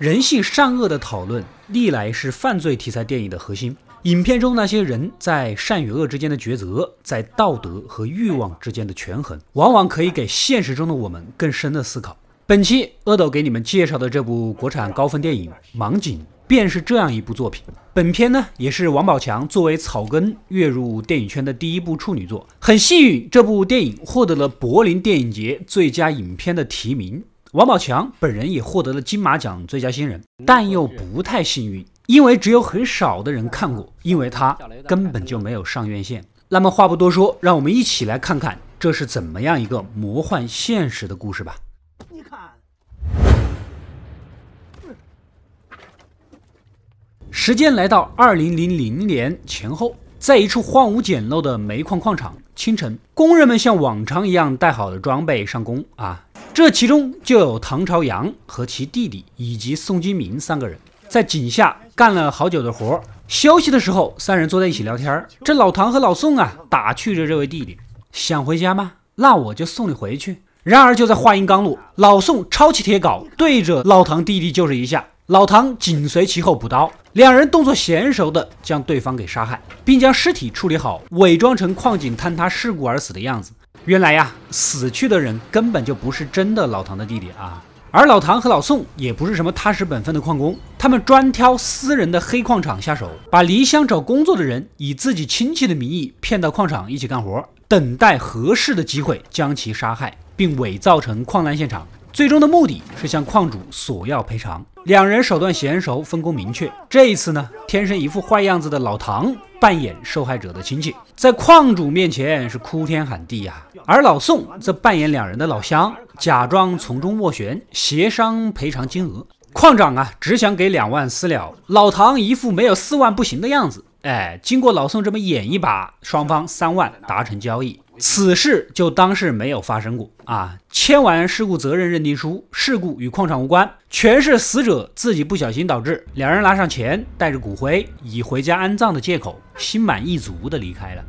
人性善恶的讨论历来是犯罪题材电影的核心。影片中那些人在善与恶之间的抉择，在道德和欲望之间的权衡，往往可以给现实中的我们更深的思考。本期阿斗给你们介绍的这部国产高分电影《盲井》，便是这样一部作品。本片呢，也是王宝强作为草根跃入电影圈的第一部处女作。很幸运，这部电影获得了柏林电影节最佳影片的提名。王宝强本人也获得了金马奖最佳新人，但又不太幸运，因为只有很少的人看过，因为他根本就没有上院线。那么话不多说，让我们一起来看看这是怎么样一个魔幻现实的故事吧。你看，时间来到二零零零年前后，在一处荒芜简陋的煤矿矿场，清晨，工人们像往常一样带好了装备上工啊。这其中就有唐朝阳和其弟弟以及宋金明三个人，在井下干了好久的活，休息的时候，三人坐在一起聊天。这老唐和老宋啊，打趣着这位弟弟：“想回家吗？那我就送你回去。”然而就在话音刚落，老宋抄起铁镐，对着老唐弟弟就是一下，老唐紧随其后补刀，两人动作娴熟的将对方给杀害，并将尸体处理好，伪装成矿井坍塌事故而死的样子。原来呀，死去的人根本就不是真的老唐的弟弟啊，而老唐和老宋也不是什么踏实本分的矿工，他们专挑私人的黑矿场下手，把离乡找工作的人以自己亲戚的名义骗到矿场一起干活，等待合适的机会将其杀害，并伪造成矿难现场，最终的目的是向矿主索要赔偿。两人手段娴熟，分工明确。这一次呢，天生一副坏样子的老唐扮演受害者的亲戚，在矿主面前是哭天喊地呀，而老宋则扮演两人的老乡，假装从中斡旋，协商赔偿金额。矿长啊，只想给两万私了，老唐一副没有四万不行的样子。哎，经过老宋这么演一把，双方三万达成交易，此事就当是没有发生过啊！签完事故责任认定书，事故与矿场无关，全是死者自己不小心导致。两人拿上钱，带着骨灰，以回家安葬的借口，心满意足的离开了。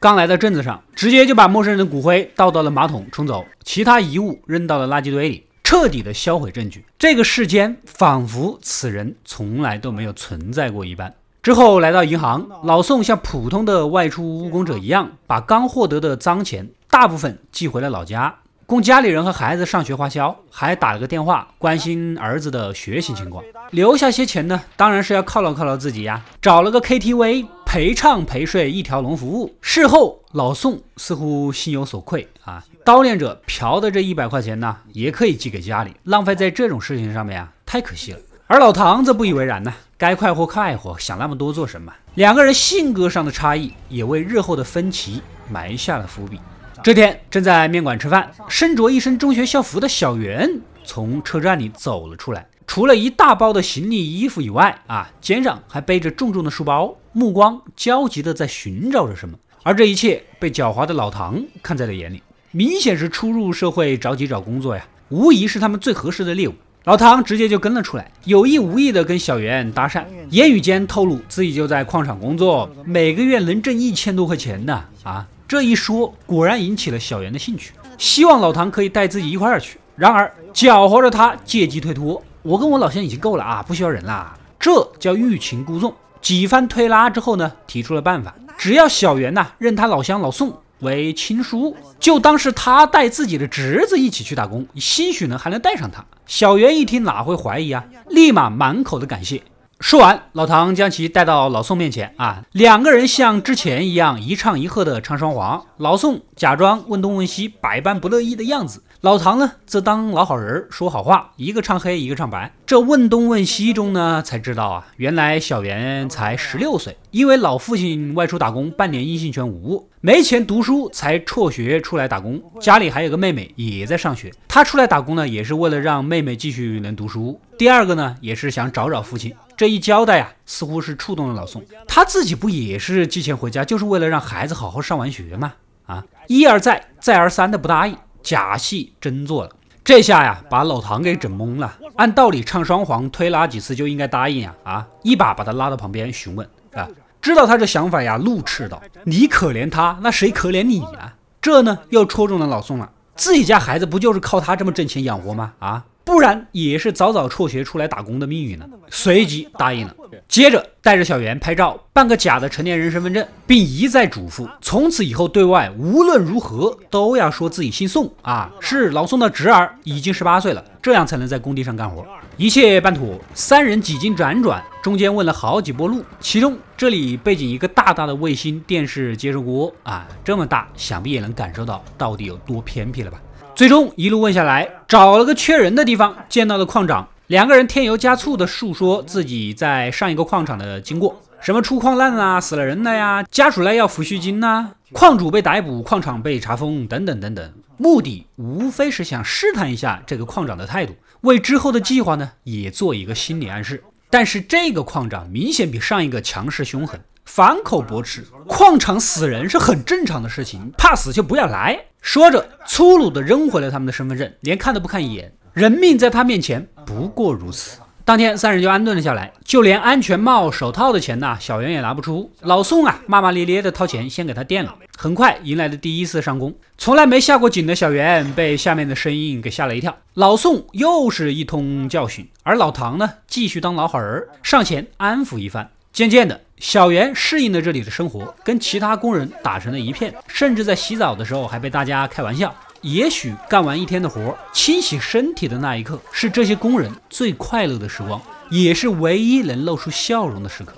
刚来到镇子上，直接就把陌生人的骨灰倒到了马桶冲走，其他遗物扔到了垃圾堆里，彻底的销毁证据。这个世间仿佛此人从来都没有存在过一般。之后来到银行，老宋像普通的外出务工者一样，把刚获得的脏钱大部分寄回了老家，供家里人和孩子上学花销，还打了个电话关心儿子的学习情况。留下些钱呢，当然是要犒劳犒劳自己呀。找了个 KTV，陪唱陪睡一条龙服务。事后老宋似乎心有所愧啊，刀恋者嫖的这一百块钱呢，也可以寄给家里，浪费在这种事情上面啊，太可惜了。而老唐则不以为然呢，该快活快活，想那么多做什么？两个人性格上的差异也为日后的分歧埋下了伏笔。这天正在面馆吃饭，身着一身中学校服的小袁从车站里走了出来，除了一大包的行李、衣服以外，啊，肩上还背着重重的书包，目光焦急地在寻找着什么。而这一切被狡猾的老唐看在了眼里，明显是初入社会，着急找工作呀，无疑是他们最合适的猎物。老唐直接就跟了出来，有意无意的跟小袁搭讪，言语间透露自己就在矿场工作，每个月能挣一千多块钱呢。啊，这一说果然引起了小袁的兴趣，希望老唐可以带自己一块儿去。然而搅和着他借机推脱，我跟我老乡已经够了啊，不需要人啦。这叫欲擒故纵。几番推拉之后呢，提出了办法，只要小袁呐认他老乡老宋。为亲叔，就当是他带自己的侄子一起去打工，兴许呢还能带上他。小袁一听哪会怀疑啊，立马满口的感谢。说完，老唐将其带到老宋面前啊，两个人像之前一样一唱一和的唱双簧，老宋假装问东问西，百般不乐意的样子。老唐呢，则当老好人说好话，一个唱黑，一个唱白。这问东问西中呢，才知道啊，原来小袁才十六岁，因为老父亲外出打工，半年音信全无，没钱读书，才辍学出来打工。家里还有个妹妹也在上学，他出来打工呢，也是为了让妹妹继续能读书。第二个呢，也是想找找父亲。这一交代啊，似乎是触动了老宋，他自己不也是寄钱回家，就是为了让孩子好好上完学吗？啊，一而再，再而三的不答应。假戏真做了，这下呀，把老唐给整懵了。按道理唱双簧推拉几次就应该答应呀，啊，一把把他拉到旁边询问啊，知道他这想法呀，怒斥道：“你可怜他，那谁可怜你啊？”这呢，又戳中了老宋了，自己家孩子不就是靠他这么挣钱养活吗？啊！不然也是早早辍学出来打工的命运呢。随即答应了，接着带着小袁拍照，办个假的成年人身份证，并一再嘱咐，从此以后对外无论如何都要说自己姓宋啊，是老宋的侄儿，已经十八岁了，这样才能在工地上干活。一切办妥，三人几经辗转，中间问了好几波路，其中这里背景一个大大的卫星电视接收锅啊，这么大，想必也能感受到到底有多偏僻了吧。最终一路问下来，找了个缺人的地方，见到了矿长。两个人添油加醋的述说自己在上一个矿场的经过，什么出矿难啊，死了人了呀，家属来要抚恤金呐，矿主被逮捕，矿场被查封，等等等等。目的无非是想试探一下这个矿长的态度，为之后的计划呢也做一个心理暗示。但是这个矿长明显比上一个强势凶狠。反口驳斥，矿场死人是很正常的事情，怕死就不要来。说着，粗鲁的扔回了他们的身份证，连看都不看一眼。人命在他面前不过如此。当天，三人就安顿了下来，就连安全帽、手套的钱呢，小袁也拿不出。老宋啊，骂骂咧咧的掏钱先给他垫了。很快迎来了第一次上工，从来没下过井的小袁被下面的声音给吓了一跳。老宋又是一通教训，而老唐呢，继续当老好人，上前安抚一番。渐渐的。小袁适应了这里的生活，跟其他工人打成了一片，甚至在洗澡的时候还被大家开玩笑。也许干完一天的活，清洗身体的那一刻是这些工人最快乐的时光，也是唯一能露出笑容的时刻。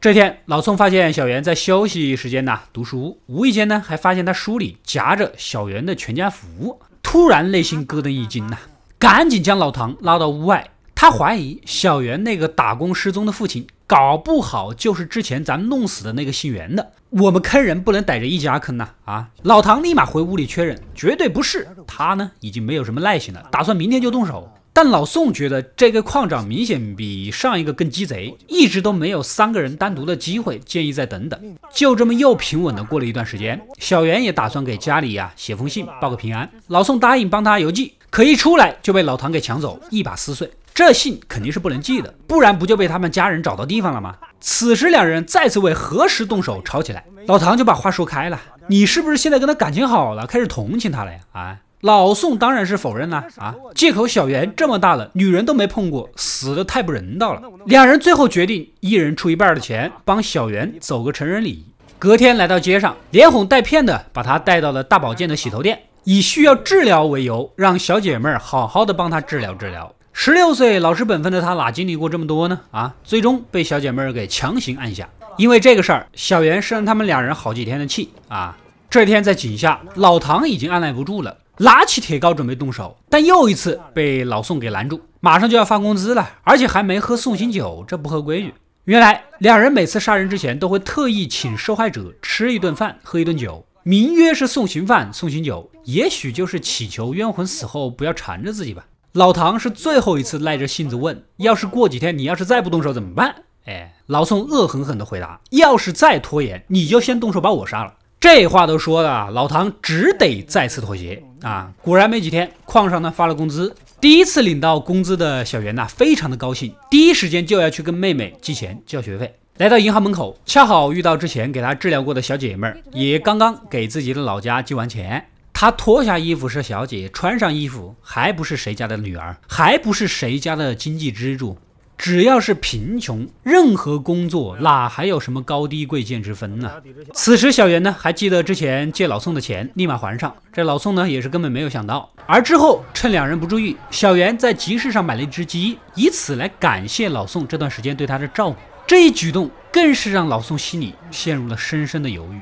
这天，老宋发现小袁在休息时间呢读书，无意间呢还发现他书里夹着小袁的全家福，突然内心咯噔一惊呐，赶紧将老唐拉到屋外，他怀疑小袁那个打工失踪的父亲。搞不好就是之前咱弄死的那个姓袁的。我们坑人不能逮着一家坑呐啊！老唐立马回屋里确认，绝对不是他呢。已经没有什么耐心了，打算明天就动手。但老宋觉得这个矿长明显比上一个更鸡贼，一直都没有三个人单独的机会，建议再等等。就这么又平稳的过了一段时间。小袁也打算给家里呀写封信报个平安，老宋答应帮他邮寄，可一出来就被老唐给抢走，一把撕碎。这信肯定是不能寄的，不然不就被他们家人找到地方了吗？此时两人再次为何时动手吵起来，老唐就把话说开了：“你是不是现在跟他感情好了，开始同情他了呀？”啊，老宋当然是否认了啊，借口小袁这么大了，女人都没碰过，死的太不人道了。两人最后决定，一人出一半的钱，帮小袁走个成人礼。隔天来到街上，连哄带骗的把他带到了大保健的洗头店，以需要治疗为由，让小姐妹儿好好的帮他治疗治疗。十六岁老实本分的他哪经历过这么多呢？啊，最终被小姐妹儿给强行按下。因为这个事儿，小袁生他们两人好几天的气啊。这天在井下，老唐已经按耐不住了，拿起铁镐准备动手，但又一次被老宋给拦住。马上就要发工资了，而且还没喝送行酒，这不合规矩。原来两人每次杀人之前都会特意请受害者吃一顿饭，喝一顿酒，名曰是送行饭、送行酒，也许就是祈求冤魂死后不要缠着自己吧。老唐是最后一次耐着性子问：“要是过几天你要是再不动手怎么办？”哎，老宋恶狠狠地回答：“要是再拖延，你就先动手把我杀了。”这话都说了，老唐只得再次妥协啊。果然没几天，矿上呢发了工资，第一次领到工资的小袁呐，非常的高兴，第一时间就要去跟妹妹寄钱交学费。来到银行门口，恰好遇到之前给他治疗过的小姐妹儿，也刚刚给自己的老家寄完钱。她脱下衣服是小姐，穿上衣服还不是谁家的女儿，还不是谁家的经济支柱？只要是贫穷，任何工作哪还有什么高低贵贱之分呢？此时小袁呢，还记得之前借老宋的钱，立马还上。这老宋呢，也是根本没有想到。而之后趁两人不注意，小袁在集市上买了一只鸡，以此来感谢老宋这段时间对他的照顾。这一举动更是让老宋心里陷入了深深的犹豫。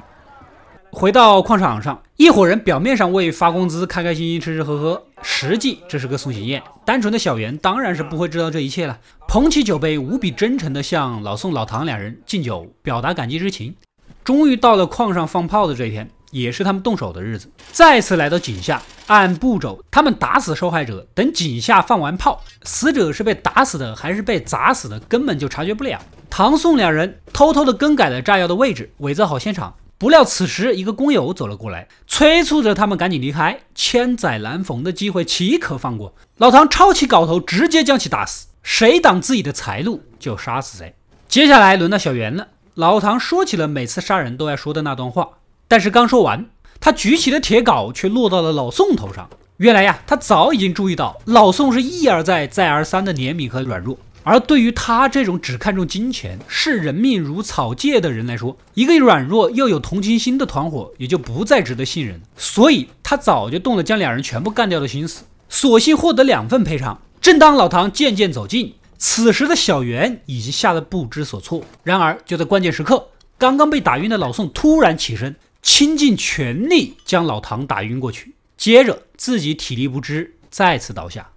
回到矿场上，一伙人表面上为发工资开开心心吃吃喝喝，实际这是个送行宴。单纯的小袁当然是不会知道这一切了，捧起酒杯，无比真诚的向老宋、老唐两人敬酒，表达感激之情。终于到了矿上放炮的这一天，也是他们动手的日子。再次来到井下，按步骤，他们打死受害者。等井下放完炮，死者是被打死的还是被砸死的，根本就察觉不了。唐宋两人偷偷的更改了炸药的位置，伪造好现场。不料，此时一个工友走了过来，催促着他们赶紧离开。千载难逢的机会岂可放过？老唐抄起镐头，直接将其打死。谁挡自己的财路，就杀死谁。接下来轮到小袁了。老唐说起了每次杀人都要说的那段话，但是刚说完，他举起的铁镐却落到了老宋头上。原来呀，他早已经注意到老宋是一而再、再而三的怜悯和软弱。而对于他这种只看重金钱、视人命如草芥的人来说，一个软弱又有同情心的团伙也就不再值得信任。所以他早就动了将两人全部干掉的心思，索性获得两份赔偿。正当老唐渐渐走近，此时的小袁已经吓得不知所措。然而就在关键时刻，刚刚被打晕的老宋突然起身，倾尽全力将老唐打晕过去，接着自己体力不支，再次倒下。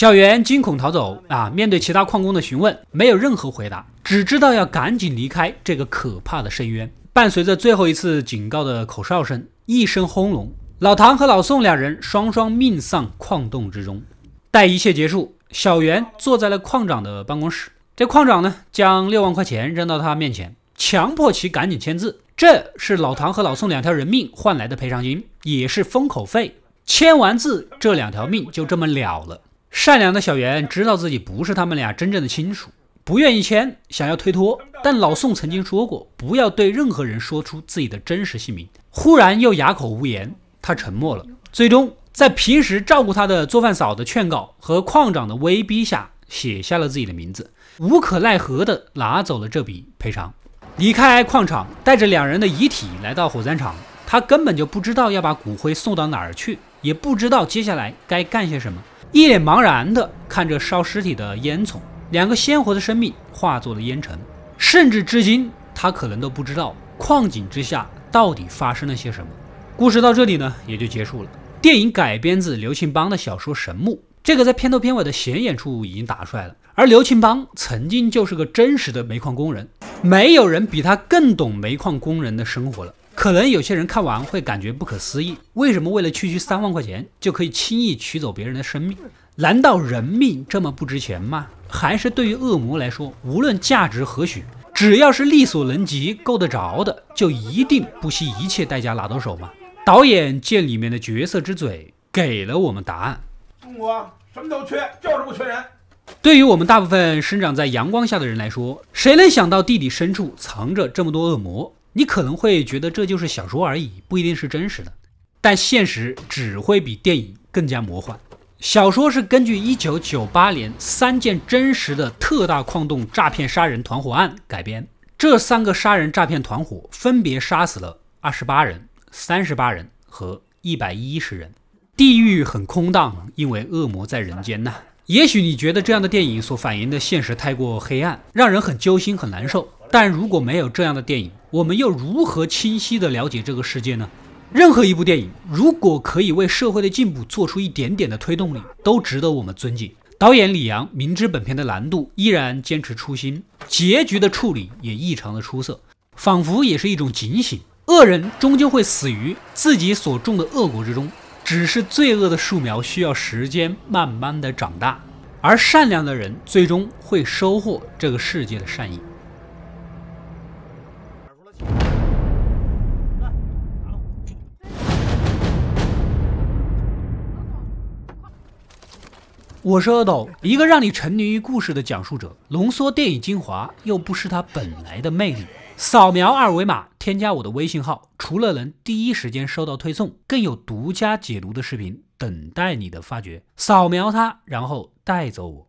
小袁惊恐逃走啊！面对其他矿工的询问，没有任何回答，只知道要赶紧离开这个可怕的深渊。伴随着最后一次警告的口哨声，一声轰隆，老唐和老宋两人双双命丧矿洞之中。待一切结束，小袁坐在了矿长的办公室，这矿长呢，将六万块钱扔到他面前，强迫其赶紧签字。这是老唐和老宋两条人命换来的赔偿金，也是封口费。签完字，这两条命就这么了了。善良的小袁知道自己不是他们俩真正的亲属，不愿意签，想要推脱。但老宋曾经说过，不要对任何人说出自己的真实姓名。忽然又哑口无言，他沉默了。最终，在平时照顾他的做饭嫂的劝告和矿长的威逼下，写下了自己的名字，无可奈何地拿走了这笔赔偿，离开矿场，带着两人的遗体来到火葬场。他根本就不知道要把骨灰送到哪儿去，也不知道接下来该干些什么。一脸茫然地看着烧尸体的烟囱，两个鲜活的生命化作了烟尘，甚至至今他可能都不知道矿井之下到底发生了些什么。故事到这里呢，也就结束了。电影改编自刘庆邦的小说《神木》，这个在片头片尾的显眼处已经打出来了。而刘庆邦曾经就是个真实的煤矿工人，没有人比他更懂煤矿工人的生活了。可能有些人看完会感觉不可思议，为什么为了区区三万块钱就可以轻易取走别人的生命？难道人命这么不值钱吗？还是对于恶魔来说，无论价值何许，只要是力所能及、够得着的，就一定不惜一切代价拿到手吗？导演借里面的角色之嘴给了我们答案：中国什么都缺，就是不缺人。对于我们大部分生长在阳光下的人来说，谁能想到地底深处藏着这么多恶魔？你可能会觉得这就是小说而已，不一定是真实的。但现实只会比电影更加魔幻。小说是根据1998年三件真实的特大矿洞诈骗杀人团伙案改编。这三个杀人诈骗团伙分别杀死了28人、38人和110人。地狱很空荡，因为恶魔在人间呐。也许你觉得这样的电影所反映的现实太过黑暗，让人很揪心、很难受。但如果没有这样的电影，我们又如何清晰的了解这个世界呢？任何一部电影，如果可以为社会的进步做出一点点的推动力，都值得我们尊敬。导演李阳明知本片的难度，依然坚持初心，结局的处理也异常的出色，仿佛也是一种警醒：恶人终究会死于自己所种的恶果之中，只是罪恶的树苗需要时间慢慢的长大，而善良的人最终会收获这个世界的善意。我是阿斗，一个让你沉迷于故事的讲述者，浓缩电影精华又不失它本来的魅力。扫描二维码添加我的微信号，除了能第一时间收到推送，更有独家解读的视频等待你的发掘。扫描它，然后带走我。